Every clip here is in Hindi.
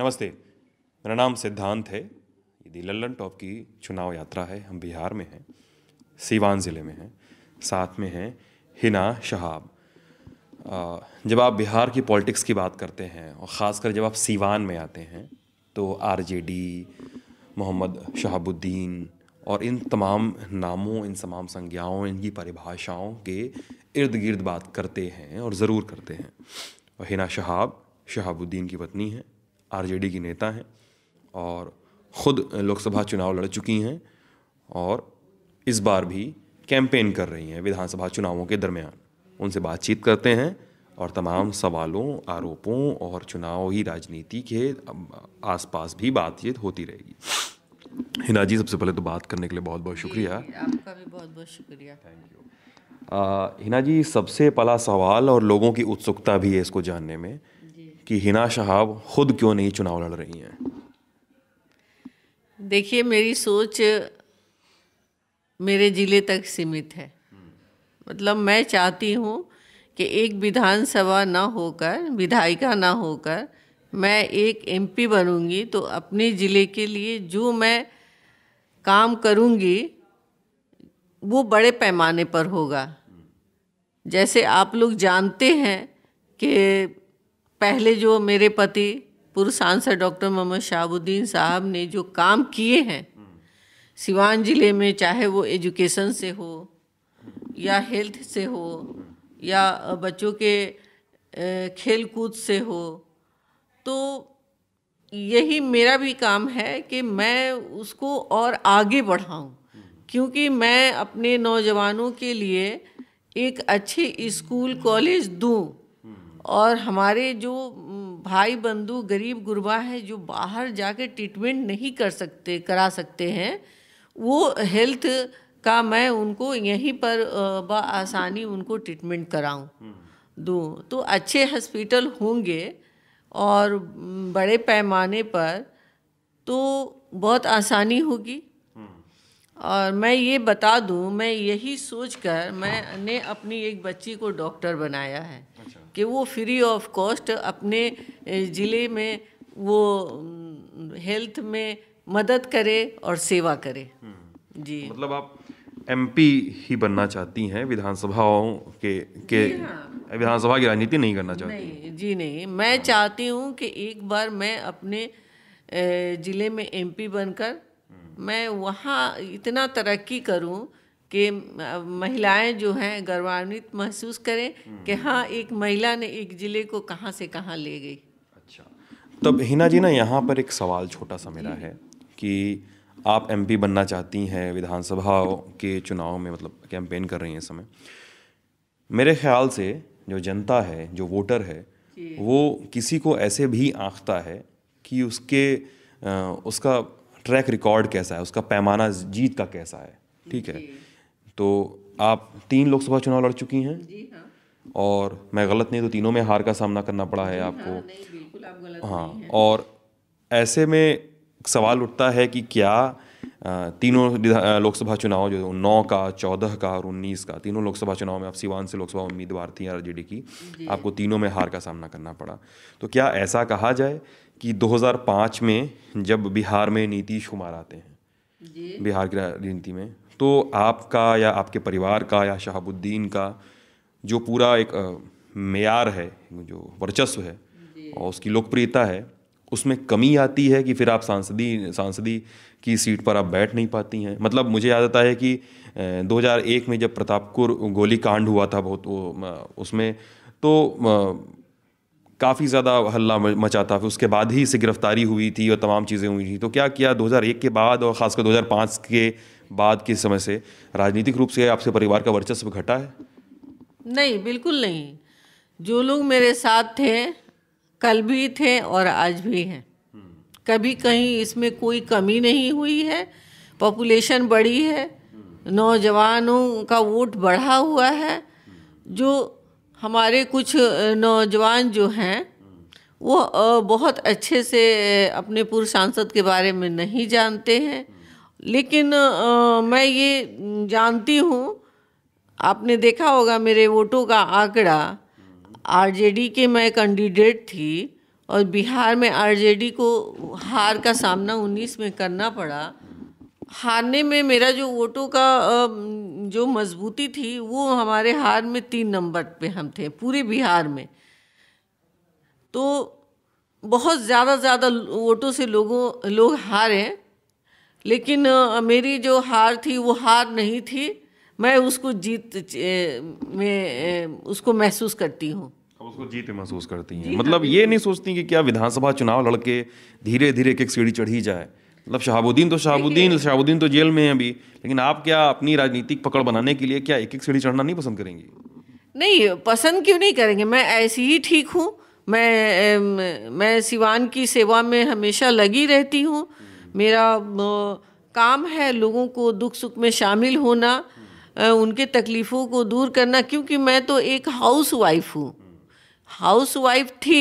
नमस्ते मेरा नाम सिद्धांत है यदि लल्लन टॉप की चुनाव यात्रा है हम बिहार में हैं सीवान ज़िले में हैं साथ में हैं हिना शहाब जब आप बिहार की पॉलिटिक्स की बात करते हैं और ख़ासकर जब आप सीवान में आते हैं तो आरजेडी मोहम्मद शहाबुद्दीन और इन तमाम नामों इन तमाम संज्ञाओं इनकी परिभाषाओं के इर्द गिर्द बात करते हैं और ज़रूर करते हैं और हिना शहाब शहाबुद्दीन की पत्नी हैं आरजेडी की नेता हैं और ख़ुद लोकसभा चुनाव लड़ चुकी हैं और इस बार भी कैंपेन कर रही हैं विधानसभा चुनावों के दरमियान उनसे बातचीत करते हैं और तमाम सवालों आरोपों और चुनाव ही राजनीति के आसपास भी बातचीत होती रहेगी हिना जी सबसे पहले तो बात करने के लिए बहुत बहुत शुक्रिया आपका भी बहुत बहुत शुक्रिया थैंक यू हिना जी सबसे पहला सवाल और लोगों की उत्सुकता भी है इसको जानने में कि हिना शहाब खुद क्यों नहीं चुनाव लड़ रही हैं देखिए मेरी सोच मेरे ज़िले तक सीमित है मतलब मैं चाहती हूँ कि एक विधानसभा ना होकर विधायिका ना होकर मैं एक एमपी बनूंगी तो अपने ज़िले के लिए जो मैं काम करूंगी वो बड़े पैमाने पर होगा जैसे आप लोग जानते हैं कि पहले जो मेरे पति पूर्व सांसद डॉक्टर मोहम्मद शाहबुद्दीन साहब ने जो काम किए हैं सिवान ज़िले में चाहे वो एजुकेशन से हो या हेल्थ से हो या बच्चों के खेल कूद से हो तो यही मेरा भी काम है कि मैं उसको और आगे बढ़ाऊं क्योंकि मैं अपने नौजवानों के लिए एक अच्छे स्कूल कॉलेज दूं और हमारे जो भाई बंधु गरीब गुरबा हैं जो बाहर जाके ट्रीटमेंट नहीं कर सकते करा सकते हैं वो हेल्थ का मैं उनको यहीं पर आसानी उनको ट्रीटमेंट कराऊं हम्म। दूँ तो अच्छे हॉस्पिटल होंगे और बड़े पैमाने पर तो बहुत आसानी होगी हम्म। और मैं ये बता दूं मैं यही सोच कर मैंने अपनी एक बच्ची को डॉक्टर बनाया है कि वो फ्री ऑफ कॉस्ट अपने ज़िले में वो हेल्थ में मदद करे और सेवा करे हम्म। जी मतलब आप एमपी ही बनना चाहती हैं विधानसभाओं के के हाँ। विधानसभा की राजनीति नहीं करना चाहती नहीं जी नहीं मैं हाँ। चाहती हूँ कि एक बार मैं अपने ज़िले में एमपी बनकर हम्म। मैं वहाँ इतना तरक्की करूँ कि महिलाएं जो हैं गौरवान्वित महसूस करें हम्म। कि हाँ एक महिला ने एक ज़िले को कहाँ से कहाँ ले गई अच्छा तब हिना जी ना यहाँ पर एक सवाल छोटा सा मेरा है कि आप एमपी बनना चाहती हैं विधानसभा के चुनाव में मतलब कैंपेन कर रही हैं इस समय मेरे ख्याल से जो जनता है जो वोटर है वो किसी को ऐसे भी आंखता है कि उसके उसका ट्रैक रिकॉर्ड कैसा है उसका पैमाना जीत का कैसा है ठीक है तो आप तीन लोकसभा चुनाव लड़ चुकी हैं जी हाँ। और मैं गलत नहीं तो तीनों में हार का सामना करना पड़ा है हाँ, आपको हाँ, और ऐसे में सवाल उठता है कि क्या तीनों लोकसभा चुनाव जो नौ का चौदह का और उन्नीस का तीनों लोकसभा चुनाव में आप सिवान से लोकसभा उम्मीदवार थी आर की आपको तीनों में हार का सामना करना पड़ा तो क्या ऐसा कहा जाए कि 2005 में जब बिहार में नीतीश कुमार आते हैं बिहार की राजनीति में तो आपका या आपके परिवार का या शहाबुद्दीन का जो पूरा एक मैार है जो वर्चस्व है और उसकी लोकप्रियता है उसमें कमी आती है कि फिर आप सांसदी सांसदी की सीट पर आप बैठ नहीं पाती हैं मतलब मुझे याद आता है कि 2001 में जब प्रतापपुर गोली कांड हुआ था बहुत वो उसमें तो काफ़ी ज़्यादा हल्ला मचा था फिर उसके बाद ही इसे गिरफ्तारी हुई थी और तमाम चीज़ें हुई थी तो क्या किया 2001 के बाद और ख़ासकर 2005 के बाद के समय से राजनीतिक रूप से आपसे परिवार का वर्चस्व घटा है नहीं बिल्कुल नहीं जो लोग मेरे साथ थे कल भी थे और आज भी हैं कभी कहीं इसमें कोई कमी नहीं हुई है पॉपुलेशन बढ़ी है नौजवानों का वोट बढ़ा हुआ है जो हमारे कुछ नौजवान जो हैं वो बहुत अच्छे से अपने पूर्व सांसद के बारे में नहीं जानते हैं लेकिन आ, मैं ये जानती हूँ आपने देखा होगा मेरे वोटों का आंकड़ा आरजेडी के मैं कैंडिडेट थी और बिहार में आरजेडी को हार का सामना 19 में करना पड़ा हारने में मेरा जो वोटों का जो मजबूती थी वो हमारे हार में तीन नंबर पे हम थे पूरे बिहार में तो बहुत ज़्यादा ज़्यादा वोटों से लोगों लोग हारे लेकिन मेरी जो हार थी वो हार नहीं थी मैं उसको जीत में उसको महसूस करती हूँ उसको जीत महसूस करती हैं मतलब हाँ। ये नहीं सोचती कि क्या विधानसभा चुनाव लड़के धीरे धीरे एक एक सीढ़ी चढ़ी जाए मतलब शहाबुद्दीन तो शहाबुद्दीन शहाबुद्दीन तो जेल में है अभी लेकिन आप क्या अपनी राजनीतिक पकड़ बनाने के लिए क्या एक एक सीढ़ी चढ़ना नहीं पसंद करेंगी नहीं पसंद क्यों नहीं करेंगे मैं ऐसी ही ठीक हूँ मैं मैं सिवान की सेवा में हमेशा लगी रहती हूँ मेरा काम है लोगों को दुख सुख में शामिल होना उनके तकलीफ़ों को दूर करना क्योंकि मैं तो एक हाउस वाइफ हूँ हाउस वाइफ थी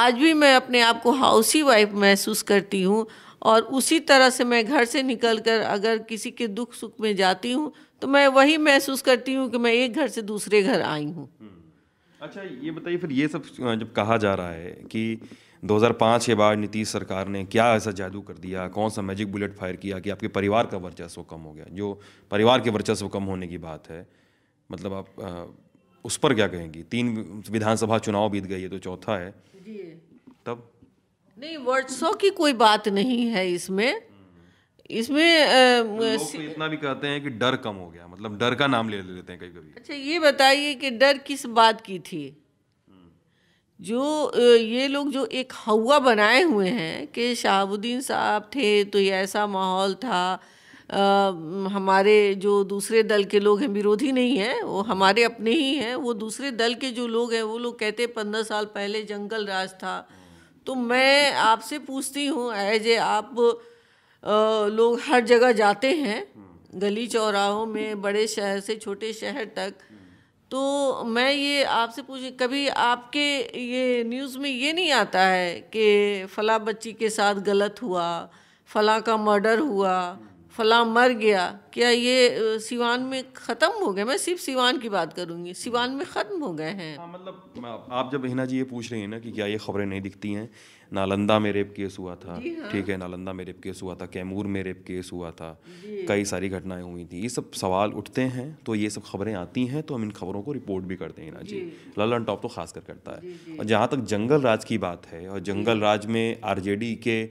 आज भी मैं अपने आप को हाउस ही वाइफ महसूस करती हूँ और उसी तरह से मैं घर से निकल कर अगर किसी के दुख सुख में जाती हूँ तो मैं वही महसूस करती हूँ कि मैं एक घर से दूसरे घर आई हूँ हम्म। अच्छा ये बताइए फिर ये सब जब कहा जा रहा है कि 2005 के बाद नीतीश सरकार ने क्या ऐसा जादू कर दिया कौन सा मैजिक बुलेट फायर किया कि आपके परिवार का वर्चस्व कम हो गया जो परिवार के वर्चस्व कम होने की बात है मतलब आप आ, उस पर क्या कहेंगी तीन विधानसभा चुनाव बीत गई है तो चौथा है तब नहीं वर्चस्व की कोई बात नहीं है इसमें इसमें आ, लोग तो इतना भी कहते हैं कि डर कम हो गया मतलब डर का नाम ले लेते हैं कभी कभी अच्छा ये बताइए कि डर किस बात की थी जो ये लोग जो एक हवा बनाए हुए हैं कि शहाबुद्दीन साहब थे तो ये ऐसा माहौल था आ, हमारे जो दूसरे दल के लोग हैं विरोधी नहीं हैं वो हमारे अपने ही हैं वो दूसरे दल के जो लोग हैं वो लोग कहते पंद्रह साल पहले जंगल राज था तो मैं आपसे पूछती हूँ एज ए आप आ, लोग हर जगह जाते हैं गली चौराहों में बड़े शहर से छोटे शहर तक तो मैं ये आपसे पूछ कभी आपके ये न्यूज़ में ये नहीं आता है कि फ़ला बच्ची के साथ गलत हुआ फ़ला का मर्डर हुआ फला मर गया क्या ये सिवान में ख़त्म हो गए मैं सिर्फ सिवान की बात करूँगी सिवान में ख़त्म हो गए हैं हाँ, मतलब आप जब हिना जी ये पूछ रही हैं ना कि क्या ये खबरें नहीं दिखती हैं नालंदा में रेप केस हुआ था हाँ। ठीक है नालंदा में रेप केस हुआ था कैमूर में रेप केस हुआ था कई सारी घटनाएं हुई थी ये सब सवाल उठते हैं तो ये सब खबरें आती हैं तो हम इन खबरों को रिपोर्ट भी करते हैं ना जी ललन टॉप तो खास कर करता है और जहाँ तक जंगल राज की बात है और जंगल राज में आरजेडी के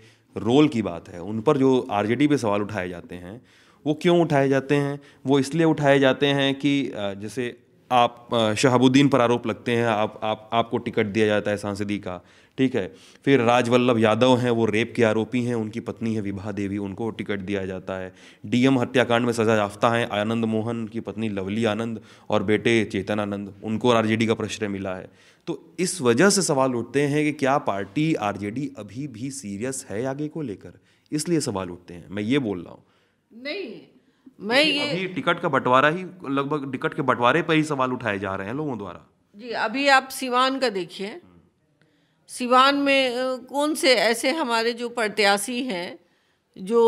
रोल की बात है उन पर जो आर डी पे सवाल उठाए जाते हैं वो क्यों उठाए जाते हैं वो इसलिए उठाए जाते हैं कि जैसे आप शहाबुद्दीन पर आरोप लगते हैं आप आप आपको टिकट दिया जाता है सांसदी का ठीक है फिर राजवल्लभ यादव हैं वो रेप के आरोपी हैं उनकी पत्नी है विभा देवी उनको टिकट दिया जाता है डीएम हत्याकांड में सजा याफ्ता हैं आनंद मोहन की पत्नी लवली आनंद और बेटे चेतन आनंद उनको आरजेडी का प्रश्रय मिला है तो इस वजह से सवाल उठते हैं कि क्या पार्टी आरजेडी अभी भी सीरियस है आगे को लेकर इसलिए सवाल उठते हैं मैं ये बोल रहा हूँ नहीं मैं ये अभी टिकट का बंटवारा ही लगभग टिकट के बंटवारे पर ही सवाल उठाए जा रहे हैं लोगों द्वारा जी अभी आप सिवान का देखिए सिवान में कौन से ऐसे हमारे जो प्रत्याशी हैं जो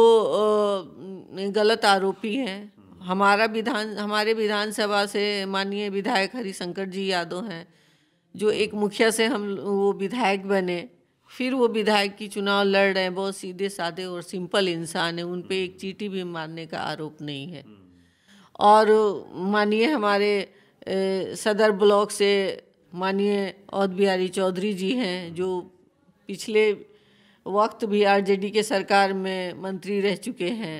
गलत आरोपी हैं हमारा विधान हमारे विधानसभा से माननीय विधायक हरिशंकर जी यादव हैं जो एक मुखिया से हम वो विधायक बने फिर वो विधायक की चुनाव लड़ रहे हैं बहुत सीधे साधे और सिंपल इंसान है उन पर एक चीटी भी मारने का आरोप नहीं है और मानिए हमारे सदर ब्लॉक से मानिए औद बिहारी चौधरी जी हैं जो पिछले वक्त भी आरजेडी के सरकार में मंत्री रह चुके हैं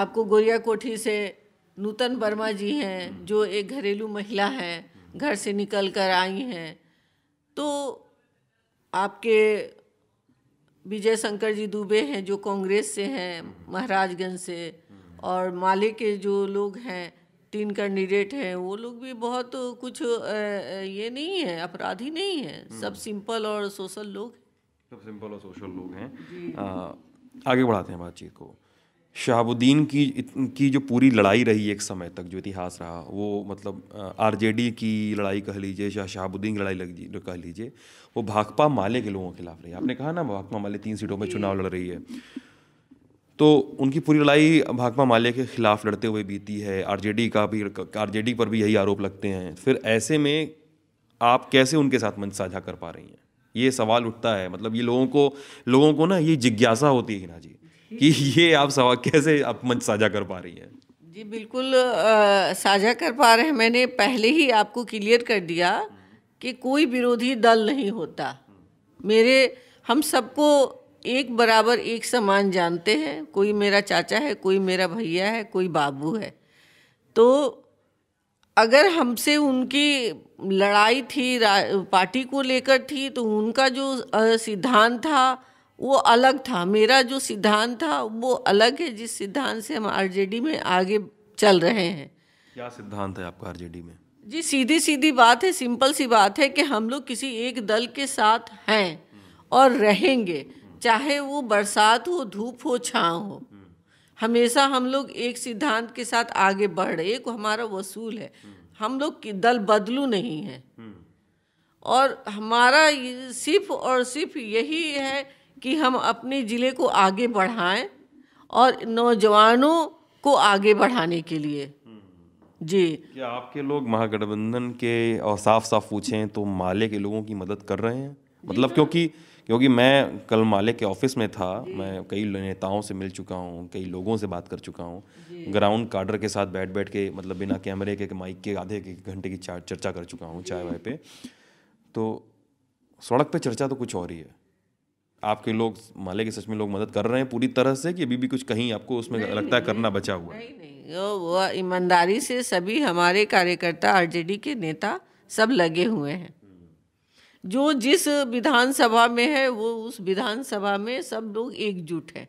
आपको गोरिया कोठी से नूतन वर्मा जी हैं जो एक घरेलू महिला हैं घर से निकल कर आई हैं तो आपके विजय शंकर जी दुबे हैं जो कांग्रेस से हैं महाराजगंज से और माले के जो लोग हैं तीन कैंडिडेट हैं वो लोग भी बहुत कुछ ये नहीं है अपराधी नहीं है सब सिंपल और सोशल लोग सब सिंपल और सोशल लोग हैं आगे बढ़ाते हैं बातचीत को शहाबुद्दीन की की जो पूरी लड़ाई रही एक समय तक जो इतिहास रहा वो मतलब आरजेडी की लड़ाई कह लीजिए या शहाबुद्दीन की लड़ाई लग कह लीजिए वो भाकपा माले के लोगों के खिलाफ रही आपने कहा ना भाकपा माले तीन सीटों पर चुनाव लड़ रही है तो उनकी पूरी लड़ाई भाकपा माले के खिलाफ लड़ते हुए बीती है आरजेडी का भी आरजेडी पर भी यही आरोप लगते हैं फिर ऐसे में आप कैसे उनके साथ मंच साझा कर पा रही हैं ये सवाल उठता है मतलब ये लोगों को लोगों को ना ये जिज्ञासा होती है ना जी कि ये आप सवाल कैसे आप मंच साझा कर पा रही हैं जी बिल्कुल साझा कर पा रहे हैं मैंने पहले ही आपको क्लियर कर दिया कि कोई विरोधी दल नहीं होता मेरे हम सबको एक बराबर एक समान जानते हैं कोई मेरा चाचा है कोई मेरा भैया है कोई बाबू है तो अगर हमसे उनकी लड़ाई थी पार्टी को लेकर थी तो उनका जो सिद्धांत था वो अलग था मेरा जो सिद्धांत था वो अलग है जिस सिद्धांत से हम आरजेडी में आगे चल रहे हैं क्या सिद्धांत है आपका आरजेडी में जी सीधी सीधी बात है सिंपल सी बात है कि हम लोग किसी एक दल के साथ हैं और रहेंगे चाहे वो बरसात हो धूप हो छाँव हो हमेशा हम लोग एक सिद्धांत के साथ आगे बढ़ रहे एक हमारा वसूल है हम लोग की दल बदलू नहीं है और हमारा सिर्फ और सिर्फ यही है कि हम अपने ज़िले को आगे बढ़ाएं और नौजवानों को आगे बढ़ाने के लिए जी क्या आपके लोग महागठबंधन के और साफ साफ पूछें तो माले के लोगों की मदद कर रहे हैं मतलब क्योंकि क्योंकि मैं कल माले के ऑफिस में था मैं कई नेताओं से मिल चुका हूँ कई लोगों से बात कर चुका हूँ ग्राउंड कार्डर के साथ बैठ बैठ के मतलब बिना कैमरे के माइक के आधे के घंटे की चर्चा कर चुका हूँ चाय वाय पे तो सड़क पे चर्चा तो कुछ और ही है आपके लोग माले के सच में लोग मदद कर रहे हैं पूरी तरह से कि अभी भी कुछ कहीं आपको उसमें नहीं, लगता है करना बचा हुआ नहीं नहीं वो ईमानदारी से सभी हमारे कार्यकर्ता आरजेडी के नेता सब लगे हुए हैं जो जिस विधानसभा में है वो उस विधानसभा में सब लोग एकजुट है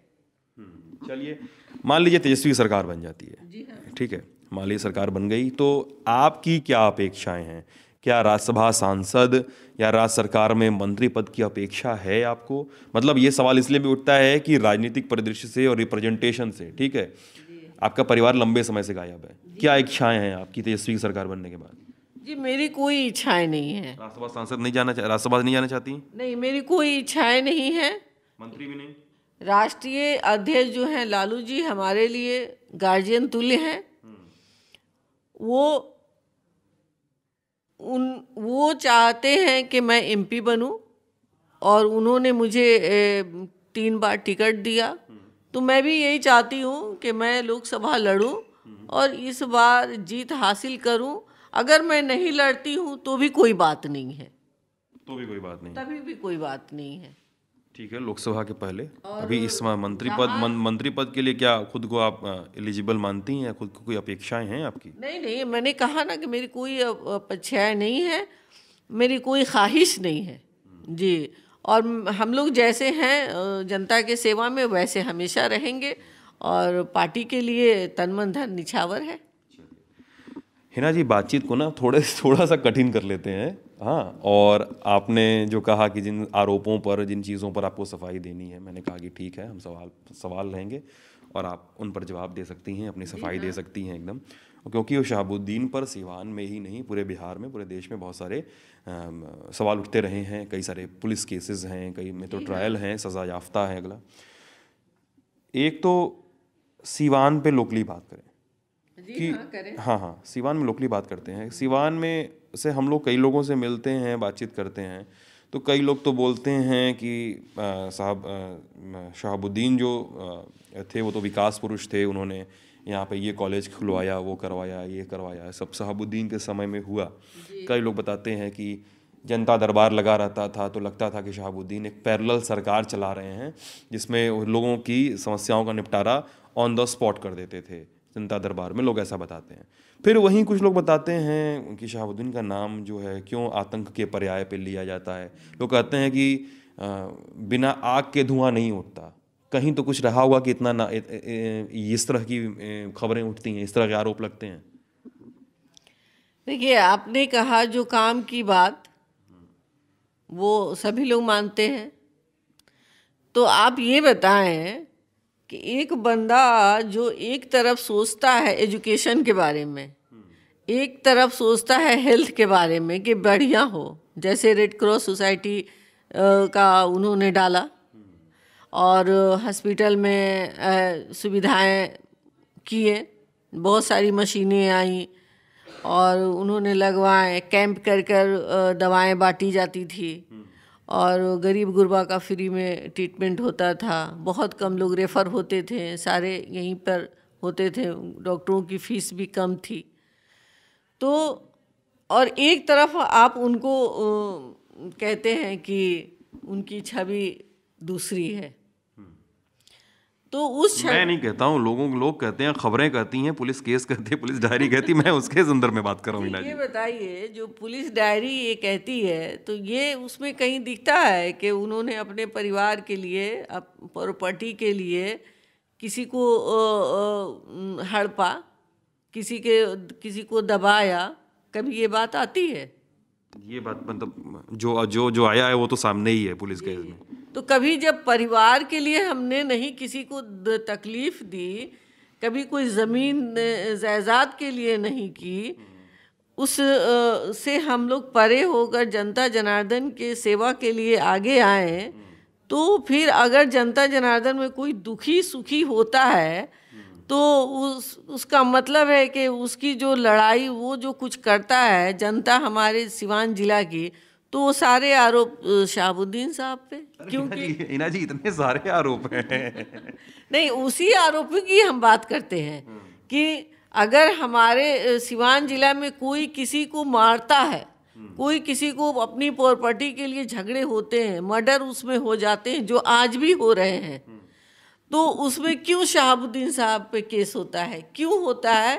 हम्म, चलिए मान लीजिए तेजस्वी सरकार बन जाती है हाँ। ठीक है मान लीजिए सरकार बन गई तो आपकी क्या अपेक्षाएं हैं क्या राज्यसभा सांसद या राज्य सरकार में मंत्री पद की अपेक्षा है आपको मतलब ये सवाल इसलिए भी उठता है कि राजनीतिक परिदृश्य से और रिप्रेजेंटेशन से ठीक है आपका परिवार लंबे समय से गायब है क्या इच्छाएं हैं आपकी तेजस्वी की सरकार बनने के बाद जी मेरी कोई इच्छाएं नहीं है राज्यसभा सांसद नहीं जाना राज्यसभा नहीं जाना चाहती नहीं मेरी कोई इच्छाएं नहीं है मंत्री भी नहीं राष्ट्रीय अध्यक्ष जो हैं लालू जी हमारे लिए गार्जियन तुल्य हैं हम्म। वो उन वो चाहते हैं कि मैं एमपी बनूं और उन्होंने मुझे तीन बार टिकट दिया तो मैं भी यही चाहती हूँ कि मैं लोकसभा लड़ूं और इस बार जीत हासिल करूं अगर मैं नहीं लड़ती हूँ तो भी कोई बात नहीं है तो भी कोई बात नहीं तभी भी कोई बात नहीं है ठीक है लोकसभा के पहले अभी इस समय मंत्री पद मं, मंत्री पद के लिए क्या खुद को आप एलिजिबल मानती हैं या खुद को कोई अपेक्षाएं हैं आपकी नहीं नहीं मैंने कहा ना कि मेरी कोई अपेक्षाएं नहीं है मेरी कोई ख्वाहिश नहीं है जी और हम लोग जैसे हैं जनता के सेवा में वैसे हमेशा रहेंगे और पार्टी के लिए तन मन धन निछावर है हिना जी बातचीत को ना थोड़े थोड़ा सा कठिन कर लेते हैं हाँ और आपने जो कहा कि जिन आरोपों पर जिन चीज़ों पर आपको सफाई देनी है मैंने कहा कि ठीक है हम सवाल सवाल रहेंगे और आप उन पर जवाब दे सकती हैं अपनी सफाई दे हाँ। सकती हैं एकदम क्योंकि वो शहाबुद्दीन पर सिवान में ही नहीं पूरे बिहार में पूरे देश में बहुत सारे आ, सवाल उठते रहे हैं कई सारे पुलिस केसेस हैं कई में तो ट्रायल हाँ। हैं सज़ा याफ्ता है अगला एक तो सीवान पे लोकली बात करें कि हाँ, करें। हाँ हाँ सीवान में लोकली बात करते हैं सीवान में से हम लोग कई लोगों से मिलते हैं बातचीत करते हैं तो कई लोग तो बोलते हैं कि साहब शहाबुद्दीन जो आ, थे वो तो विकास पुरुष थे उन्होंने यहाँ पे ये कॉलेज खुलवाया वो करवाया ये करवाया सब शहाबुद्दीन के समय में हुआ कई लोग बताते हैं कि जनता दरबार लगा रहता था तो लगता था कि शहाबुद्दीन एक पैरल सरकार चला रहे हैं जिसमें लोगों की समस्याओं का निपटारा ऑन द स्पॉट कर देते थे जनता दरबार में लोग ऐसा बताते हैं फिर वहीं कुछ लोग बताते हैं कि शहाबुद्दीन का नाम जो है क्यों आतंक के पर्याय पे लिया जाता है लोग कहते हैं कि बिना आग के धुआं नहीं उठता कहीं तो कुछ रहा होगा कि इतना ना इस तरह की खबरें उठती हैं इस तरह के आरोप लगते हैं देखिए आपने कहा जो काम की बात वो सभी लोग मानते हैं तो आप ये बताएं कि एक बंदा जो एक तरफ सोचता है एजुकेशन के बारे में एक तरफ सोचता है हेल्थ के बारे में कि बढ़िया हो जैसे रेड क्रॉस सोसाइटी का उन्होंने डाला और हॉस्पिटल में सुविधाएं किए बहुत सारी मशीनें आई और उन्होंने लगवाए कैंप कर कर दवाएं बांटी जाती थी और गरीब गुरबा का फ्री में ट्रीटमेंट होता था बहुत कम लोग रेफ़र होते थे सारे यहीं पर होते थे डॉक्टरों की फ़ीस भी कम थी तो और एक तरफ आप उनको कहते हैं कि उनकी छवि दूसरी है तो उस मैं नहीं कहता हूँ लोगों लोग कहते हैं खबरें कहती हैं पुलिस केस कहती है पुलिस डायरी कहती है मैं उसके संदर्भ में बात कर रहा हूँ ये बताइए जो पुलिस डायरी ये कहती है तो ये उसमें कहीं दिखता है कि उन्होंने अपने परिवार के लिए प्रॉपर्टी के लिए किसी को हड़पा किसी के किसी को दबाया कभी ये बात आती है ये बात मतलब जो जो जो आया है वो तो सामने ही है पुलिस केस में तो कभी जब परिवार के लिए हमने नहीं किसी को तकलीफ़ दी कभी कोई ज़मीन जायदाद के लिए नहीं की उस से हम लोग परे होकर जनता जनार्दन के सेवा के लिए आगे आए तो फिर अगर जनता जनार्दन में कोई दुखी सुखी होता है तो उस उसका मतलब है कि उसकी जो लड़ाई वो जो कुछ करता है जनता हमारे सिवान जिला की तो वो सारे आरोप शहाबुद्दीन साहब पे क्योंकि इना जी इतने सारे आरोप हैं नहीं उसी आरोप की हम बात करते हैं हम्म। कि अगर हमारे सिवान जिला में कोई किसी को मारता है हम्म। कोई किसी को अपनी प्रॉपर्टी के लिए झगड़े होते हैं मर्डर उसमें हो जाते हैं जो आज भी हो रहे हैं हम्म। तो उसमें क्यों शहाबुद्दीन साहब पे केस होता है क्यों होता है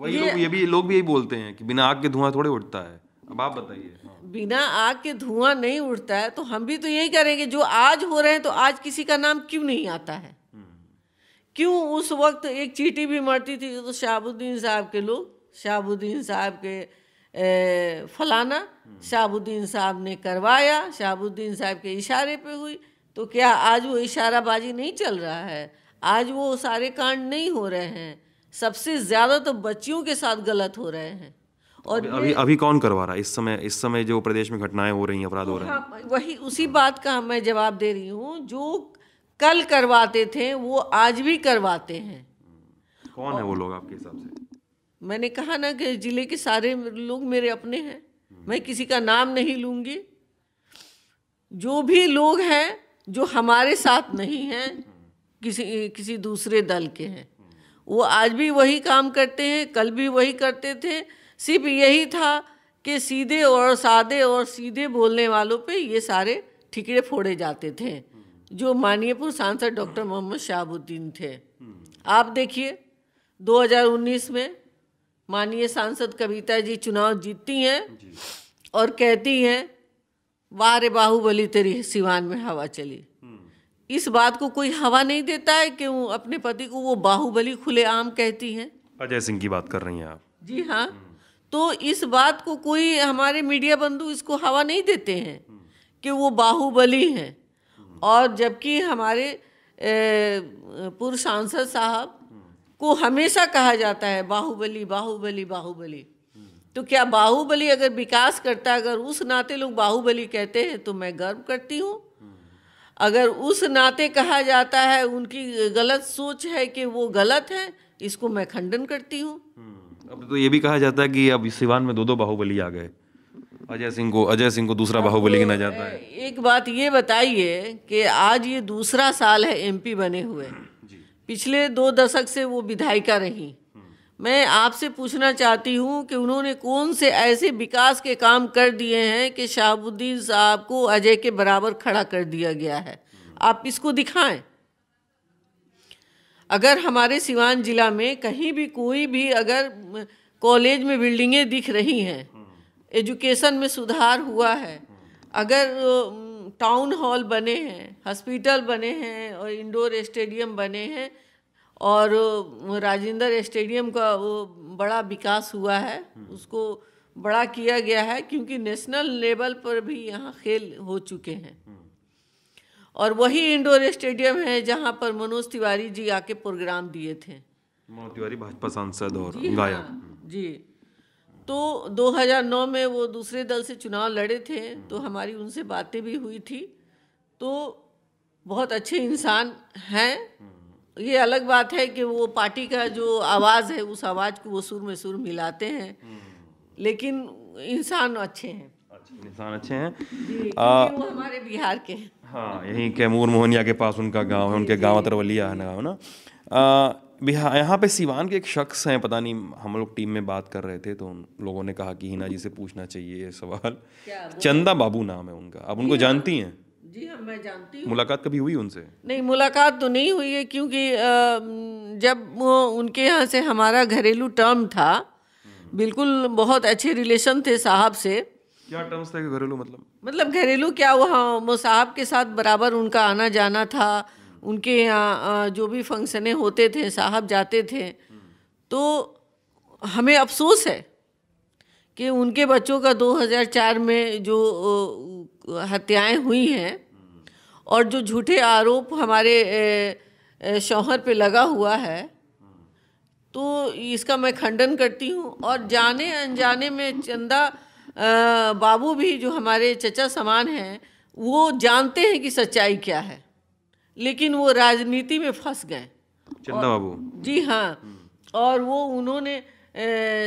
वही ये, लोग ये भी लोग भी यही बोलते हैं कि बिना आग के धुआं थोड़े उठता है अब आप बताइए हाँ। बिना आग के धुआं नहीं उड़ता है तो हम भी तो यही करेंगे जो आज हो रहे हैं तो आज किसी का नाम क्यों नहीं आता है हम्म। क्यों उस वक्त एक चीटी भी मरती थी तो शाहबुद्दीन साहब के लोग शाहबुद्दीन साहब के ए, फलाना हम्म। शाहबुद्दीन साहब ने करवाया शाहबुद्दीन साहब के इशारे पे हुई तो क्या आज वो इशाराबाजी नहीं चल रहा है आज वो सारे कांड नहीं हो रहे हैं सबसे ज़्यादा तो बच्चियों के साथ गलत हो रहे हैं और अभी अभी, अभी कौन करवा रहा है इस समय इस समय जो प्रदेश में घटनाएं हो रही हैं अपराध हो रहे हैं हाँ, वही उसी बात का मैं जवाब दे रही हूँ जो कल करवाते थे वो आज भी करवाते हैं कौन है वो लोग आपके हिसाब से मैंने कहा ना कि जिले के सारे लोग मेरे अपने हैं मैं किसी का नाम नहीं लूंगी जो भी लोग हैं जो हमारे साथ नहीं हैं किसी किसी दूसरे दल के हैं वो आज भी वही काम करते हैं कल भी वही करते थे सिर्फ यही था कि सीधे और सादे और सीधे बोलने वालों पे ये सारे ठिकड़े फोड़े जाते थे जो मानियपुर सांसद डॉक्टर मोहम्मद शाहबुद्दीन थे आप देखिए 2019 में माननीय सांसद कविता जी चुनाव जीतती हैं और कहती हैं वारे बाहुबली तेरी सिवान में हवा चली हम्म। इस बात को कोई हवा नहीं देता है कि वो अपने पति को वो बाहुबली खुलेआम कहती हैं अजय सिंह की बात कर रही हैं आप जी हाँ हम्म। तो इस बात को कोई हमारे मीडिया बंधु इसको हवा नहीं देते हैं कि वो बाहुबली हैं और जबकि हमारे पूर्व सांसद साहब को हमेशा कहा जाता है बाहुबली बाहुबली बाहुबली तो क्या बाहुबली अगर विकास करता है अगर उस नाते लोग बाहुबली कहते हैं तो मैं गर्व करती हूँ अगर उस नाते कहा जाता है उनकी गलत सोच है कि वो गलत है इसको मैं खंडन करती हूँ अब तो ये भी कहा जाता है कि अब सिवान में दो दो बाहुबली आ गए अजय सिंह को अजय सिंह को दूसरा बाहुबली गिना जाता है एक बात ये बताइए कि आज ये दूसरा साल है एमपी बने हुए पिछले दो दशक से वो विधायिका रही मैं आपसे पूछना चाहती हूँ कि उन्होंने कौन से ऐसे विकास के काम कर दिए हैं कि शाहबुद्दीन साहब को अजय के बराबर खड़ा कर दिया गया है आप इसको दिखाएं अगर हमारे सिवान ज़िला में कहीं भी कोई भी अगर कॉलेज में बिल्डिंगें दिख रही हैं एजुकेशन में सुधार हुआ है अगर टाउन हॉल बने हैं हॉस्पिटल बने हैं और इंडोर स्टेडियम बने हैं और राजेंद्र स्टेडियम का वो बड़ा विकास हुआ है उसको बड़ा किया गया है क्योंकि नेशनल लेवल पर भी यहाँ खेल हो चुके हैं और वही इंडोर स्टेडियम है जहाँ पर मनोज तिवारी जी आके प्रोग्राम दिए थे मनोज तिवारी भाजपा सांसद और गायक हाँ, जी तो 2009 में वो दूसरे दल से चुनाव लड़े थे तो हमारी उनसे बातें भी हुई थी तो बहुत अच्छे इंसान हैं ये अलग बात है कि वो पार्टी का जो आवाज़ है उस आवाज़ को वो सुर में सुर मिलाते हैं लेकिन इंसान अच्छे हैं अच्छा, इंसान अच्छे हैं आ, वो हमारे बिहार के हैं हाँ यहीं कैमूर मोहनिया के पास उनका गांव है उनके गांव तरवलिया है ना गाँव ना बिहार यहाँ पे सिवान के एक शख्स हैं पता नहीं हम लोग टीम में बात कर रहे थे तो उन लोगों ने कहा कि हिना जी से पूछना चाहिए ये सवाल चंदा बाबू नाम है उनका आप उनको हाँ। जानती हैं जी हाँ मैं जानती हूँ मुलाकात कभी हुई उनसे नहीं मुलाकात तो नहीं हुई है क्योंकि जब वो उनके यहाँ से हमारा घरेलू टर्म था हम्म। बिल्कुल बहुत अच्छे रिलेशन थे साहब से क्या टर्म्स थे घरेलू मतलब मतलब घरेलू क्या हुआ मोसाहब हाँ, के साथ बराबर उनका आना जाना था उनके यहाँ जो भी फंक्शने होते थे साहब जाते थे तो हमें अफसोस है कि उनके बच्चों का 2004 में जो हत्याएं हुई हैं और जो झूठे आरोप हमारे शौहर पे लगा हुआ है तो इसका मैं खंडन करती हूँ और जाने अनजाने में चंदा बाबू भी जो हमारे चचा समान हैं वो जानते हैं कि सच्चाई क्या है लेकिन वो राजनीति में फंस गए चंदा बाबू जी हाँ और वो उन्होंने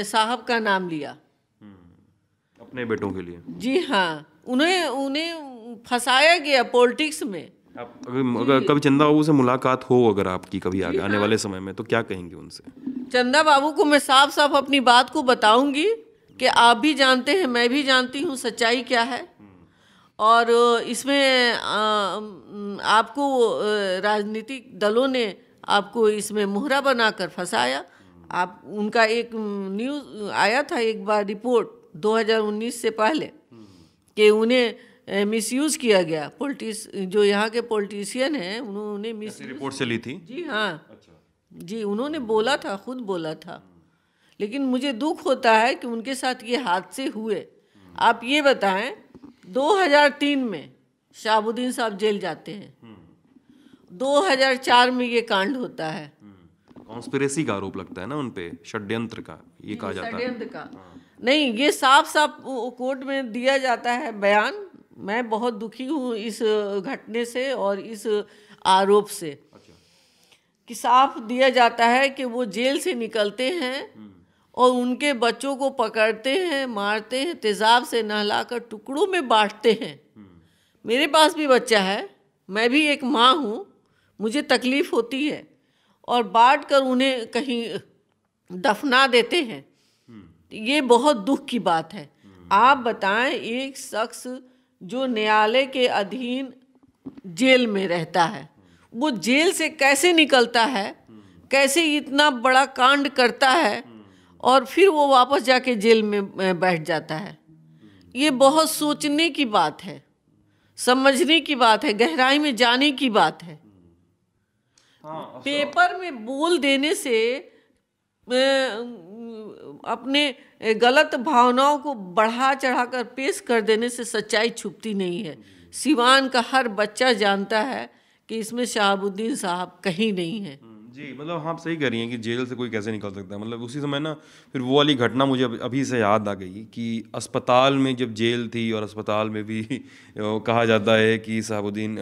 साहब का नाम लिया हम्म, अपने बेटों के लिए जी हाँ उन्हें उन्हें फंसाया गया पॉलिटिक्स में अगर, अगर कभी चंदा बाबू से मुलाकात हो अगर आपकी कभी आगे हाँ। आने वाले समय में तो क्या कहेंगे उनसे चंदा बाबू को मैं साफ साफ अपनी बात को बताऊंगी कि आप भी जानते हैं मैं भी जानती हूँ सच्चाई क्या है और इसमें आपको राजनीतिक दलों ने आपको इसमें मुहरा बनाकर फंसाया आप उनका एक न्यूज़ आया था एक बार रिपोर्ट 2019 से पहले कि उन्हें मिसयूज़ किया गया पोलिटिस जो यहाँ के पोलिटिशियन हैं उन्होंने मिस रिपोर्ट से ली थी जी हाँ अच्छा। जी उन्होंने बोला था खुद बोला था लेकिन मुझे दुख होता है कि उनके साथ ये हादसे हुए आप ये बताएं 2003 में शाहबुद्दीन साहब जेल जाते हैं 2004 हम्म। में ये कांड होता है हम्म। कॉन्स्पिरेसी का आरोप लगता है ना उनपे षड्यंत्र का ये कहा जाता है षड्यंत्र का हाँ। नहीं ये साफ साफ कोर्ट में दिया जाता है बयान मैं बहुत दुखी हूँ इस घटने से और इस आरोप से अच्छा। कि साफ दिया जाता है कि वो जेल से निकलते हैं हम्म। और उनके बच्चों को पकड़ते हैं मारते हैं तेजाब से नहलाकर टुकड़ों में बांटते हैं हम्म। मेरे पास भी बच्चा है मैं भी एक माँ हूँ मुझे तकलीफ़ होती है और बांट कर उन्हें कहीं दफना देते हैं हम्म। ये बहुत दुख की बात है हम्म। आप बताएं एक शख्स जो न्यायालय के अधीन जेल में रहता है वो जेल से कैसे निकलता है कैसे इतना बड़ा कांड करता है और फिर वो वापस जाके जेल में बैठ जाता है ये बहुत सोचने की बात है समझने की बात है गहराई में जाने की बात है हाँ, पेपर में बोल देने से अपने गलत भावनाओं को बढ़ा चढ़ाकर पेश कर देने से सच्चाई छुपती नहीं है सिवान का हर बच्चा जानता है कि इसमें शहाबुद्दीन साहब कहीं नहीं है जी मतलब आप सही कह रही हैं कि जेल से कोई कैसे निकल सकता है मतलब उसी समय ना फिर वो वाली घटना मुझे अभी से याद आ गई कि अस्पताल में जब जेल थी और अस्पताल में भी कहा जाता है कि साहबुद्दीन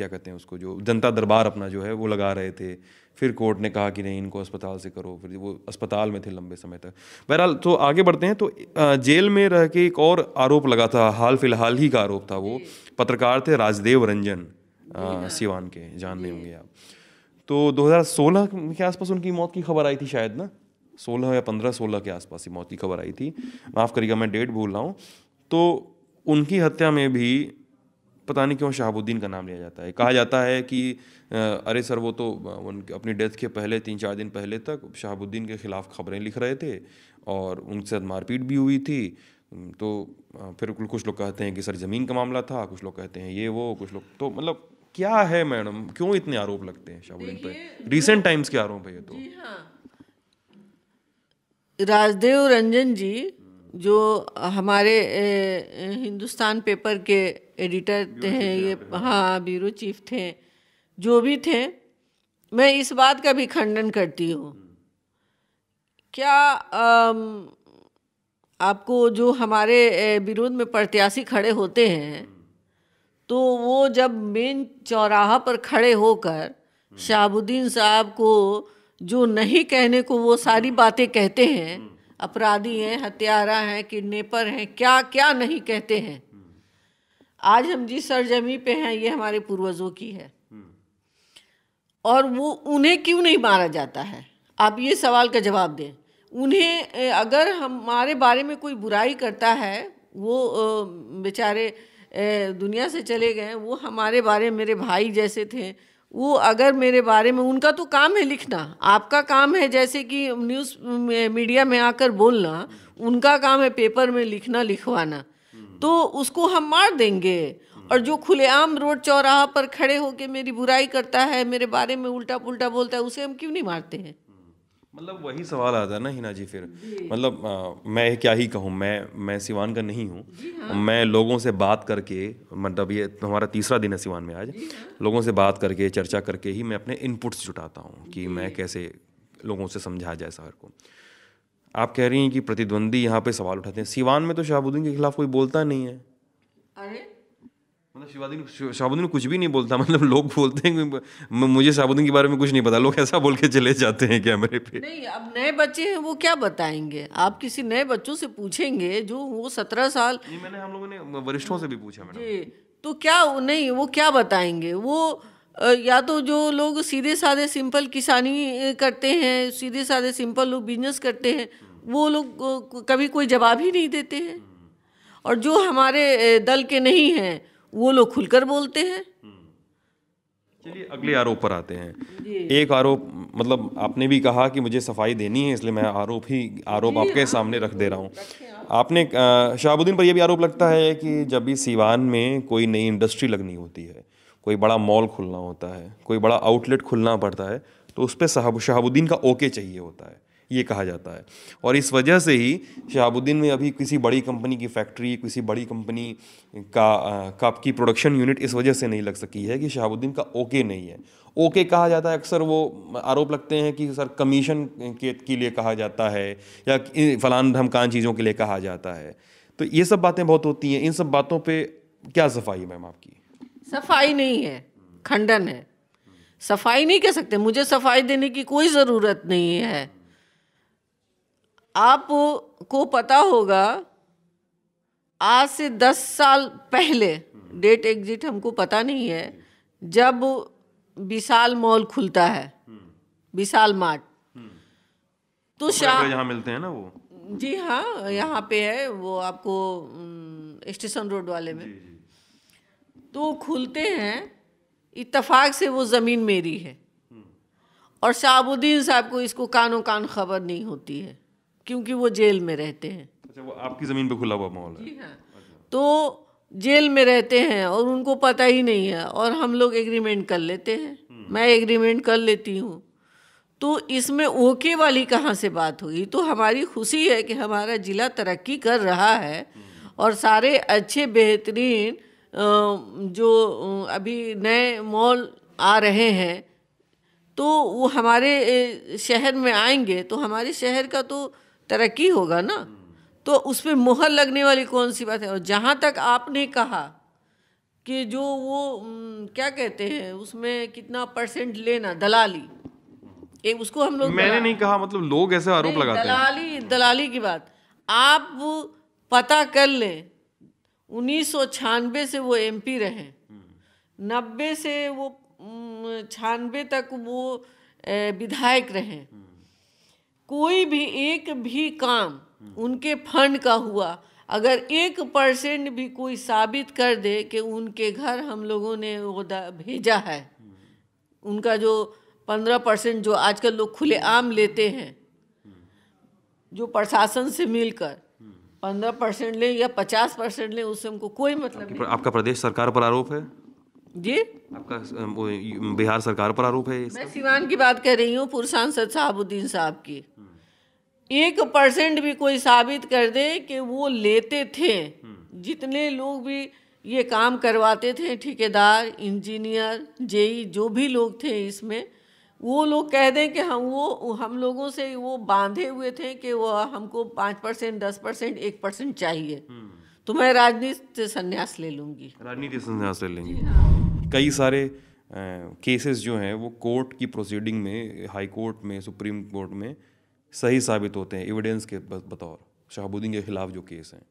क्या कहते हैं उसको जो जनता दरबार अपना जो है वो लगा रहे थे फिर कोर्ट ने कहा कि नहीं इनको अस्पताल से करो फिर वो अस्पताल में थे लंबे समय तक बहरहाल तो आगे बढ़ते हैं तो जेल में रह के एक और आरोप लगा था हाल फिलहाल ही का आरोप था वो पत्रकार थे राजदेव रंजन हाँ। सिवान के जान रहे होंगे आप तो 2016 के आसपास उनकी मौत की खबर आई थी शायद ना 16 या 15 16 के आसपास ही मौत की खबर आई थी माफ़ करिएगा मैं डेट भूल रहा हूँ तो उनकी हत्या में भी पता नहीं क्यों शहाबुद्दीन का नाम लिया जाता है कहा जाता है कि अरे सर वो तो उनके अपनी डेथ के पहले तीन चार दिन पहले तक शहाबुद्दीन के ख़िलाफ़ खबरें लिख रहे थे और उनके साथ मारपीट भी हुई थी तो फिर कुछ लोग कहते हैं कि सर ज़मीन का मामला था कुछ लोग कहते हैं ये वो कुछ लोग तो मतलब क्या है मैडम क्यों इतने आरोप लगते हैं शाहबुद्दीन पर रिसेंट टाइम्स के आरोप है ये तो हाँ। राजदेव रंजन जी जो हमारे ए, हिंदुस्तान पेपर के एडिटर थे ये हाँ।, हाँ ब्यूरो चीफ थे जो भी थे मैं इस बात का भी खंडन करती हूँ हम्म। क्या आम, आपको जो हमारे विरोध में प्रत्याशी खड़े होते हैं हम्म। तो वो जब मेन चौराहा पर खड़े होकर शहाबुद्दीन साहब को जो नहीं कहने को वो सारी हम्म। बातें कहते हैं हम्म। अपराधी हैं हत्यारा हैं किडनेपर हैं क्या क्या नहीं कहते हैं हम्म। आज हम जिस सरजमी पे हैं ये हमारे पूर्वजों की है और वो उन्हें क्यों नहीं मारा जाता है आप ये सवाल का जवाब दें उन्हें अगर हमारे बारे में कोई बुराई करता है वो बेचारे दुनिया से चले गए वो हमारे बारे में मेरे भाई जैसे थे वो अगर मेरे बारे में उनका तो काम है लिखना आपका काम है जैसे कि न्यूज़ मीडिया में आकर बोलना उनका काम है पेपर में लिखना लिखवाना तो उसको हम मार देंगे और जो खुलेआम रोड चौराहा पर खड़े होकर मेरी बुराई करता है मेरे बारे में उल्टा पुल्टा बोलता है उसे हम क्यों नहीं मारते हैं मतलब वही सवाल आता है ना हिना जी फिर मतलब आ, मैं क्या ही कहूँ मैं मैं सिवान का नहीं हूँ हाँ। मैं लोगों से बात करके मतलब ये हमारा तीसरा दिन है सिवान में आज हाँ। लोगों से बात करके चर्चा करके ही मैं अपने इनपुट्स जुटाता हूँ कि मैं कैसे लोगों से समझा जाए शहर को आप कह रही हैं कि प्रतिद्वंदी यहाँ पे सवाल उठाते हैं सिवान में तो शहाबुद्दीन के खिलाफ कोई बोलता नहीं है अरे मतलब शिवादीन शाहबुद्दीन कुछ भी नहीं बोलता मतलब लोग बोलते हैं मुझे शाहबुद्दीन के बारे में कुछ नहीं पता लोग ऐसा बोल के चले जाते हैं कैमरे पे नहीं अब नए बच्चे हैं वो क्या बताएंगे आप किसी नए बच्चों से पूछेंगे जो वो सत्रह साल नहीं, मैंने हम लोगों ने वरिष्ठों से भी पूछा मैंने तो क्या नहीं वो क्या बताएंगे वो या तो जो लोग सीधे साधे सिंपल किसानी करते हैं सीधे साधे सिंपल लोग बिजनेस करते हैं वो लोग कभी कोई जवाब ही नहीं देते हैं और जो हमारे दल के नहीं हैं वो लोग खुलकर बोलते हैं चलिए अगले आरोप पर आते हैं एक आरोप मतलब आपने भी कहा कि मुझे सफाई देनी है इसलिए मैं आरोप ही आरोप आपके हाँ। सामने रख दे रहा हूँ आपने शहाबुद्दीन पर यह भी आरोप लगता है कि जब भी सीवान में कोई नई इंडस्ट्री लगनी होती है कोई बड़ा मॉल खुलना होता है कोई बड़ा आउटलेट खुलना पड़ता है तो उस पर शहाबुद्दीन का ओके चाहिए होता है ये कहा जाता है और इस वजह से ही शहाबुद्दीन में अभी किसी बड़ी कंपनी की फैक्ट्री किसी बड़ी कंपनी का कप की प्रोडक्शन यूनिट इस वजह से नहीं लग सकी है कि शहाबुद्दीन का ओके नहीं है ओके कहा जाता है अक्सर वो आरोप लगते हैं कि सर कमीशन के, के लिए कहा जाता है या फलान धमकान चीज़ों के लिए कहा जाता है तो ये सब बातें बहुत होती हैं इन सब बातों पर क्या सफाई है मैम आपकी सफाई नहीं है खंडन है सफाई नहीं कह सकते मुझे सफाई देने की कोई ज़रूरत नहीं है आप को पता होगा आज से दस साल पहले डेट एग्जिट हमको पता नहीं है जब विशाल मॉल खुलता है विशाल मार्ट तो शाह यहाँ मिलते हैं ना वो जी हाँ यहाँ पे है वो आपको स्टेशन रोड वाले में तो खुलते हैं इत्तफाक से वो ज़मीन मेरी है और शाहबुद्दीन साहब को इसको कानो कान खबर नहीं होती है क्योंकि वो जेल में रहते हैं अच्छा वो आपकी ज़मीन पे खुला हुआ माहौल है हाँ। अच्छा। तो जेल में रहते हैं और उनको पता ही नहीं है और हम लोग एग्रीमेंट कर लेते हैं हम्म। मैं एग्रीमेंट कर लेती हूँ तो इसमें ओके वाली कहाँ से बात होगी तो हमारी खुशी है कि हमारा ज़िला तरक्की कर रहा है हम्म। और सारे अच्छे बेहतरीन जो अभी नए मॉल आ रहे हैं तो वो हमारे शहर में आएंगे तो हमारे शहर का तो तरक्की होगा ना तो उसमें मोहर लगने वाली कौन सी बात है और जहाँ तक आपने कहा कि जो वो क्या कहते हैं उसमें कितना परसेंट लेना दलाली ए, उसको हम लोग मैंने नहीं कहा मतलब लोग ऐसे आरोप लगाते दलाली हैं। दलाली की बात आप पता कर लें उन्नीस से वो एमपी रहे नब्बे से वो छानबे तक वो विधायक रहे कोई भी एक भी काम उनके फंड का हुआ अगर एक परसेंट भी कोई साबित कर दे कि उनके घर हम लोगों ने भेजा है उनका जो पंद्रह परसेंट जो आजकल लोग खुलेआम लेते हैं जो प्रशासन से मिलकर पंद्रह परसेंट लें या पचास परसेंट लें उससे हमको कोई मतलब नहीं आपका प्रदेश सरकार पर आरोप है जी आपका बिहार सरकार पर आरोप है मैं सिवान की बात कर रही हूँ पूर्व सांसद साहबुद्दीन साहब की एक परसेंट भी कोई साबित कर दे कि वो लेते थे हम्म। जितने लोग भी ये काम करवाते थे ठेकेदार इंजीनियर जेई जो भी लोग थे इसमें वो लोग कह दें कि हम वो हम लोगों से वो बांधे हुए थे कि वो हमको पाँच परसेंट दस परसेंट एक परसेंट चाहिए हम्म। तो मैं राजनीति से संन्यास ले लूँगी राजनीति संन्यास ले लेंगी हाँ। कई सारे केसेस जो हैं वो कोर्ट की प्रोसीडिंग में हाई कोर्ट में सुप्रीम कोर्ट में सही साबित होते हैं एविडेंस के बतौर शहाबुद्दीन के खिलाफ जो केस हैं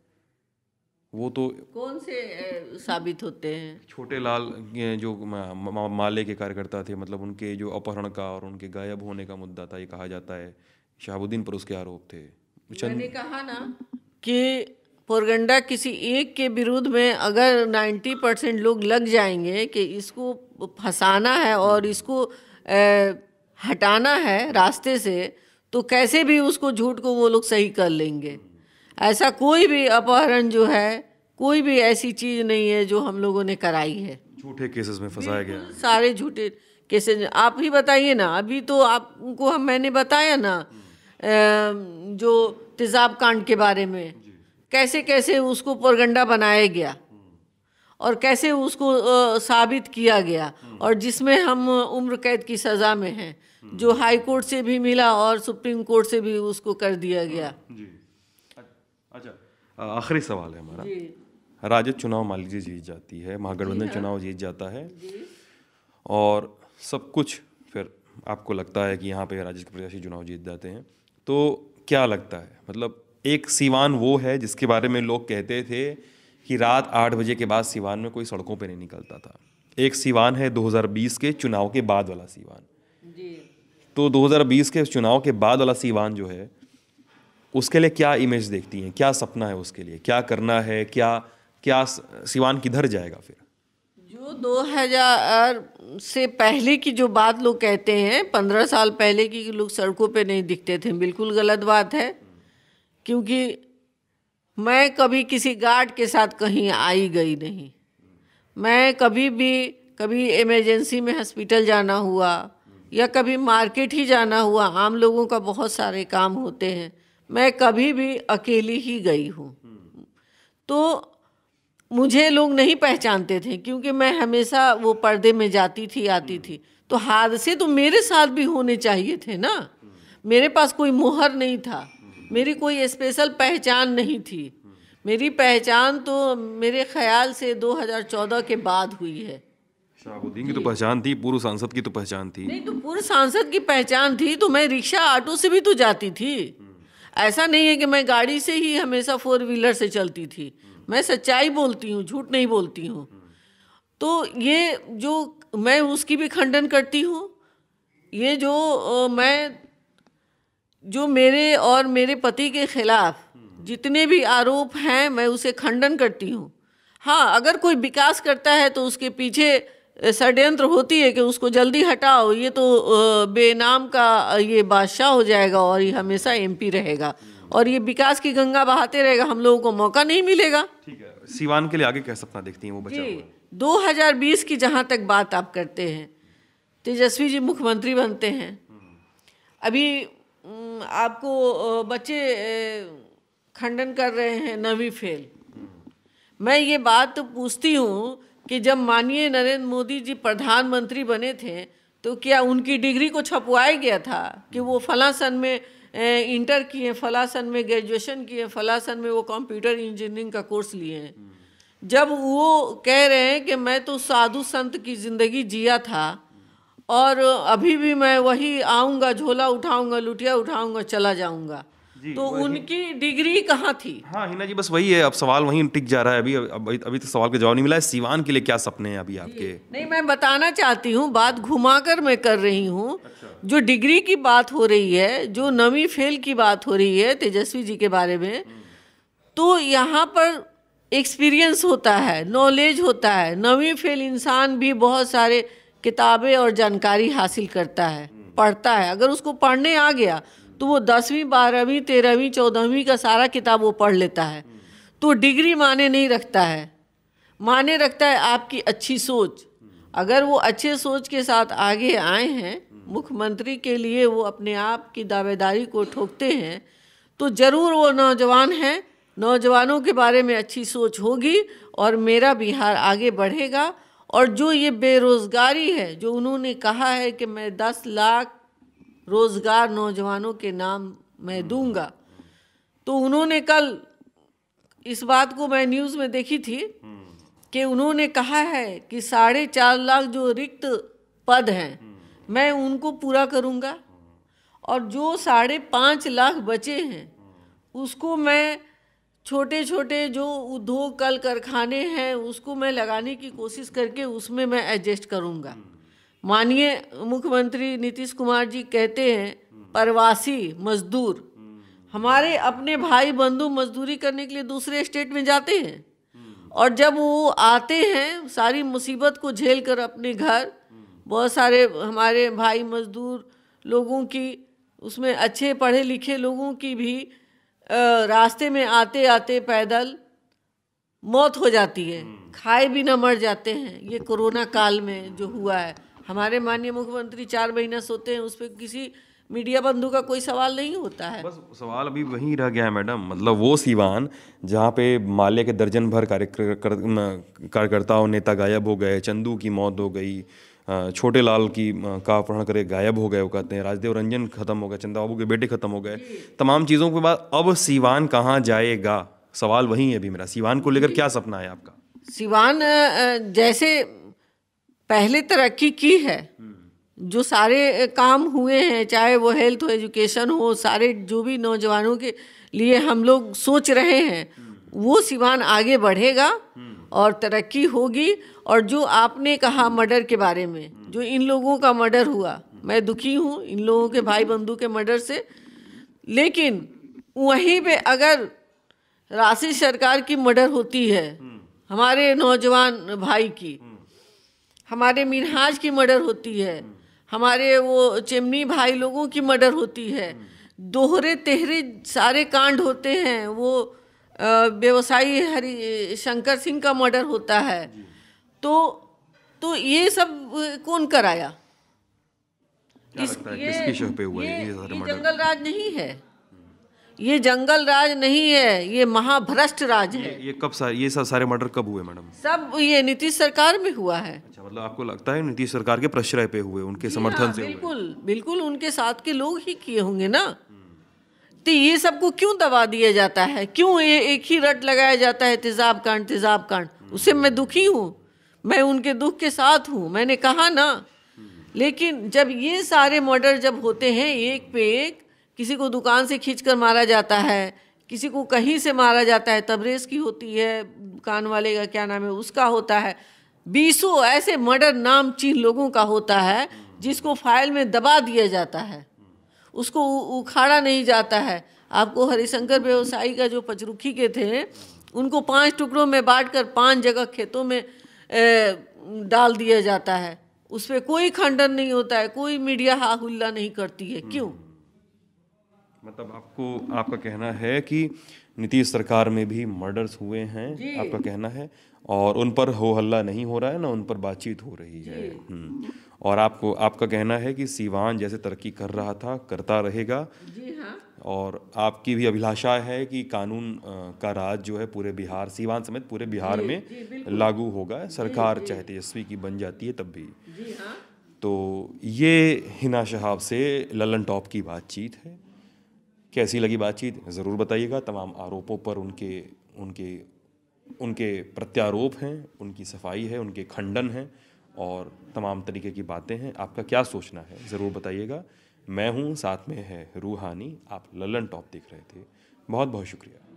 वो तो कौन से साबित होते हैं छोटे लाल जो माले के कार्यकर्ता थे मतलब उनके जो अपहरण का और उनके गायब होने का मुद्दा था ये कहा जाता है शहाबुद्दीन पर उसके आरोप थे मैंने कहा ना कि पोरगंडा किसी एक के विरुद्ध में अगर 90 परसेंट लोग लग जाएंगे कि इसको फंसाना है और इसको ए, हटाना है रास्ते से तो कैसे भी उसको झूठ को वो लोग सही कर लेंगे ऐसा कोई भी अपहरण जो है कोई भी ऐसी चीज़ नहीं है जो हम लोगों ने कराई है झूठे केसेस में फंसाया गया सारे झूठे केसेस आप ही बताइए ना अभी तो आपको हम मैंने बताया ना जो तेजाब कांड के बारे में कैसे कैसे उसको पोरगंडा बनाया गया और कैसे उसको साबित किया गया हम्म। और जिसमें हम उम्र कैद की सज़ा में हैं जो हाई कोर्ट से भी मिला और सुप्रीम कोर्ट से भी उसको कर दिया गया हाँ, अच्छा आखिरी सवाल है हमारा राजद चुनाव मान लीजिए जीत जाती है महागठबंधन हाँ। चुनाव जीत जाता है और सब कुछ फिर आपको लगता है कि यहाँ पे राजद के प्रत्याशी चुनाव जीत जाते हैं तो क्या लगता है मतलब एक सिवान वो है जिसके बारे में लोग कहते थे कि रात आठ बजे के बाद सिवान में कोई सड़कों पर नहीं निकलता था एक सिवान है 2020 के चुनाव के बाद वाला सीवान तो 2020 के चुनाव के बाद वाला सीवान जो है उसके लिए क्या इमेज देखती हैं क्या सपना है उसके लिए क्या करना है क्या क्या सिवान किधर जाएगा फिर जो 2000 से पहले की जो बात लोग कहते हैं पंद्रह साल पहले की लोग सड़कों पे नहीं दिखते थे बिल्कुल गलत बात है क्योंकि मैं कभी किसी गार्ड के साथ कहीं आई गई नहीं मैं कभी भी कभी इमरजेंसी में हॉस्पिटल जाना हुआ या कभी मार्केट ही जाना हुआ आम लोगों का बहुत सारे काम होते हैं मैं कभी भी अकेली ही गई हूँ तो मुझे लोग नहीं पहचानते थे क्योंकि मैं हमेशा वो पर्दे में जाती थी आती थी तो हादसे तो मेरे साथ भी होने चाहिए थे ना मेरे पास कोई मोहर नहीं था मेरी कोई स्पेशल पहचान नहीं थी मेरी पहचान तो मेरे ख्याल से 2014 के बाद हुई है शाहबुद्दीन की तो पहचान थी पूर्व सांसद की तो पहचान थी नहीं तो पूर्व सांसद की पहचान थी तो मैं रिक्शा ऑटो से भी तो जाती थी ऐसा नहीं है कि मैं गाड़ी से ही हमेशा फोर व्हीलर से चलती थी मैं सच्चाई बोलती हूँ झूठ नहीं बोलती हूँ तो ये जो मैं उसकी भी खंडन करती हूँ ये जो मैं जो मेरे और मेरे पति के खिलाफ जितने भी आरोप हैं मैं उसे खंडन करती हूँ हाँ अगर कोई विकास करता है तो उसके पीछे षड्यंत्र होती है कि उसको जल्दी हटाओ ये तो बेनाम का ये बादशाह हो जाएगा और ये हमेशा एमपी रहेगा और ये विकास की गंगा बहाते रहेगा हम लोगों को मौका नहीं मिलेगा ठीक है सीवान के लिए आगे क्या सपना देखती हैं वो बचा हजार बीस की जहाँ तक बात आप करते हैं तेजस्वी जी मुख्यमंत्री बनते हैं अभी आपको बच्चे खंडन कर रहे हैं नवी फेल मैं ये बात पूछती हूँ कि जब माननीय नरेंद्र मोदी जी प्रधानमंत्री बने थे तो क्या उनकी डिग्री को छपवाया गया था कि वो फ़लासन में इंटर किए फलासन में ग्रेजुएशन किए फ़लासन में वो कंप्यूटर इंजीनियरिंग का कोर्स लिए हैं जब वो कह रहे हैं कि मैं तो साधु संत की ज़िंदगी जिया था और अभी भी मैं वही आऊँगा झोला उठाऊँगा लुटिया उठाऊँगा चला जाऊँगा तो उनकी डिग्री कहाँ थी हाँ हिना जी बस वही है अब सवाल वही टिक जा रहा है अभी अभी अभी तो सवाल का जवाब नहीं मिला है सिवान के लिए क्या सपने हैं अभी आपके नहीं मैं बताना चाहती हूँ बात घुमाकर मैं कर रही हूँ अच्छा। जो डिग्री की बात हो रही है जो नवी फेल की बात हो रही है तेजस्वी जी के बारे में हम्म। तो यहाँ पर एक्सपीरियंस होता है नॉलेज होता है नवी फेल इंसान भी बहुत सारे किताबें और जानकारी हासिल करता है हम्म। पढ़ता है अगर उसको पढ़ने आ गया तो वो दसवीं बारहवीं तेरहवीं चौदहवीं का सारा किताब वो पढ़ लेता है तो डिग्री माने नहीं रखता है माने रखता है आपकी अच्छी सोच अगर वो अच्छे सोच के साथ आगे आए हैं मुख्यमंत्री के लिए वो अपने आप की दावेदारी को ठोकते हैं तो ज़रूर वो नौजवान हैं नौजवानों के बारे में अच्छी सोच होगी और मेरा बिहार आगे बढ़ेगा और जो ये बेरोज़गारी है जो उन्होंने कहा है कि मैं दस लाख रोज़गार नौजवानों के नाम मैं दूंगा तो उन्होंने कल इस बात को मैं न्यूज़ में देखी थी कि उन्होंने कहा है कि साढ़े चार लाख जो रिक्त पद हैं मैं उनको पूरा करूंगा और जो साढ़े पाँच लाख बचे हैं उसको मैं छोटे छोटे जो उद्योग कल कारखाने हैं उसको मैं लगाने की कोशिश करके उसमें मैं एडजस्ट करूंगा माननीय मुख्यमंत्री नीतीश कुमार जी कहते हैं प्रवासी मजदूर हमारे अपने भाई बंधु मजदूरी करने के लिए दूसरे स्टेट में जाते हैं और जब वो आते हैं सारी मुसीबत को झेल कर अपने घर बहुत सारे हमारे भाई मजदूर लोगों की उसमें अच्छे पढ़े लिखे लोगों की भी रास्ते में आते आते पैदल मौत हो जाती है खाए भी ना मर जाते हैं ये कोरोना काल में जो हुआ है हमारे माननीय मुख्यमंत्री चार महीना सोते हैं उस पर किसी मीडिया बंधु का कोई सवाल नहीं होता है बस सवाल अभी वहीं रह गया है मैडम मतलब वो सीवान जहाँ पे माले के दर्जन भर कार्यकर्ताओं नेता गायब हो गए चंदू की मौत हो गई छोटे लाल की का अपहरण करे गायब हो गए वो कहते हैं राजदेव रंजन खत्म हो गए चंदा बाबू के बेटे खत्म हो गए तमाम चीज़ों के बाद अब सीवान कहाँ जाएगा सवाल वहीं है अभी मेरा सीवान को लेकर क्या सपना है आपका सिवान जैसे पहले तरक्की की है हम्म। जो सारे काम हुए हैं चाहे वो हेल्थ हो एजुकेशन हो सारे जो भी नौजवानों के लिए हम लोग सोच रहे हैं हम्म। वो सिवान आगे बढ़ेगा हम्म। और तरक्की होगी और जो आपने कहा मर्डर के बारे में जो इन लोगों का मर्डर हुआ मैं दुखी हूँ इन लोगों के भाई बंधु के मर्डर से लेकिन वहीं पे अगर राशि सरकार की मर्डर होती है हमारे नौजवान भाई की हमारे मिनहाज की मर्डर होती है हमारे वो चिमनी भाई लोगों की मर्डर होती है दोहरे तेहरे सारे कांड होते हैं वो व्यवसायी हरि शंकर सिंह का मर्डर होता है तो तो ये सब कौन कराया इस, ये, ये, ये जंगल राज नहीं है ये जंगल राज नहीं है ये महाभ्रष्ट राज है ये, ये कब सा, ये सा, सारे मर्डर कब हुए मैडम सब ये नीतीश सरकार में हुआ है अच्छा मतलब आपको लगता है नीतीश सरकार के प्रश्रय पे हुए उनके समर्थन हाँ, से बिल्कुल हुए। बिल्कुल उनके साथ के लोग ही किए होंगे ना तो ये सबको क्यों दबा दिया जाता है क्यों ये एक ही रट लगाया जाता है तेजाब कांड तेजाब कांड उससे मैं दुखी हूँ मैं उनके दुख के साथ हूँ मैंने कहा ना लेकिन जब ये सारे मर्डर जब होते हैं एक पे एक किसी को दुकान से खींच कर मारा जाता है किसी को कहीं से मारा जाता है तबरेज की होती है कान वाले का क्या नाम है उसका होता है बीसों ऐसे मर्डर नामचीन लोगों का होता है जिसको फाइल में दबा दिया जाता है उसको उखाड़ा नहीं जाता है आपको हरिशंकर व्यवसायी का जो पचरुखी के थे उनको पांच टुकड़ों में बांट कर पाँच जगह खेतों में ए, डाल दिया जाता है उस पर कोई खंडन नहीं होता है कोई मीडिया हाहुल्ला नहीं करती है क्यों मतलब आपको आपका कहना है कि नीतीश सरकार में भी मर्डर्स हुए हैं आपका कहना है और उन पर हो हल्ला नहीं हो रहा है ना उन पर बातचीत हो रही है हम्म। और आपको आपका कहना है कि सीवान जैसे तरक्की कर रहा था करता रहेगा जी हाँ। और आपकी भी अभिलाषा है कि कानून का राज जो है पूरे बिहार सीवान समेत पूरे बिहार जी, में जी, लागू होगा सरकार चाहे तेजस्वी की बन जाती है तब भी जी हाँ। तो ये हिना शहाब से ललन टॉप की बातचीत है कैसी लगी बातचीत ज़रूर बताइएगा तमाम आरोपों पर उनके उनके उनके प्रत्यारोप हैं उनकी सफाई है उनके खंडन हैं और तमाम तरीके की बातें हैं आपका क्या सोचना है ज़रूर बताइएगा मैं हूँ साथ में है रूहानी आप ललन टॉप देख रहे थे बहुत बहुत शुक्रिया